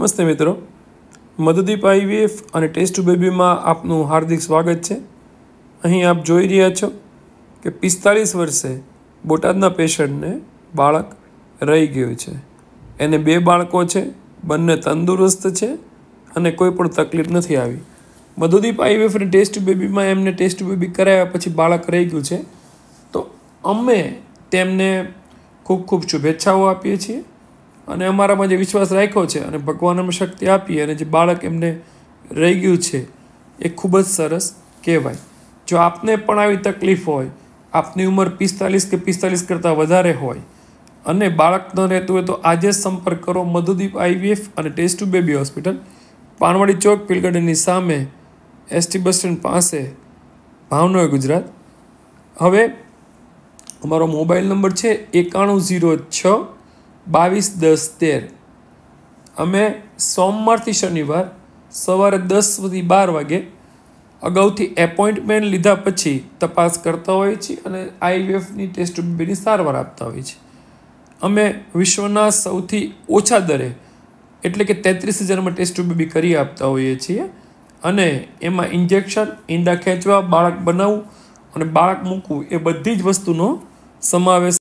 નમસ્તે મિત્રો મદદીપ આઈવીએફ અને ટેસ્ટ બેબીમાં આપનું હાર્દિક સ્વાગત છે અહીં આપ જોઈ રહ્યા છો કે પિસ્તાળીસ વર્ષે બોટાદના પેશન્ટને બાળક રહી ગયું છે એને બે બાળકો છે બંને તંદુરસ્ત છે અને કોઈ પણ તકલીફ નથી આવી મધુદીપ આઈવીએફ અને ટેસ્ટ બેબીમાં એમને ટેસ્ટ બેબી કરાવ્યા પછી બાળક રહી ગયું છે તો અમે તેમને ખૂબ ખૂબ શુભેચ્છાઓ આપીએ છીએ અને અમારામાં જે વિશ્વાસ રાખ્યો છે અને ભગવાન અમે શક્તિ આપી અને જે બાળક એમને રહી ગયું છે એ ખૂબ જ સરસ કહેવાય જો આપને પણ આવી તકલીફ હોય આપની ઉંમર પિસ્તાલીસ કે પિસ્તાલીસ કરતાં વધારે હોય અને બાળક ન રહેતું હોય તો આજે જ સંપર્ક કરો મધુદીપ આઈવીએફ અને test tube baby hospital Panwadi ચોક પિલગડની સામે એસટી બસ સ્ટેન્ડ પાસે ભાવનગર ગુજરાત હવે અમારો મોબાઈલ નંબર છે એકાણું ઝીરો છ બાવીસ દસ તેર અમે સોમવારથી શનિવાર સવારે દસ સુધી બાર વાગે અગાઉથી એપોઇન્ટમેન્ટ લીધા પછી તપાસ કરતા હોઈએ છીએ અને આઈવીએફની ટેસ્ટ બેની સારવાર આપતા હોઈએ છીએ અમે વિશ્વના સૌથી ઓછા દરે એટલે કે તેત્રીસ હજારમાં ટેસ્ટ બેબી કરી આપતા હોઈએ છીએ અને એમાં ઇન્જેક્શન ઈંડા ખેંચવા બાળક બનાવવું અને બાળક મૂકવું એ બધી જ વસ્તુનો સમાવેશ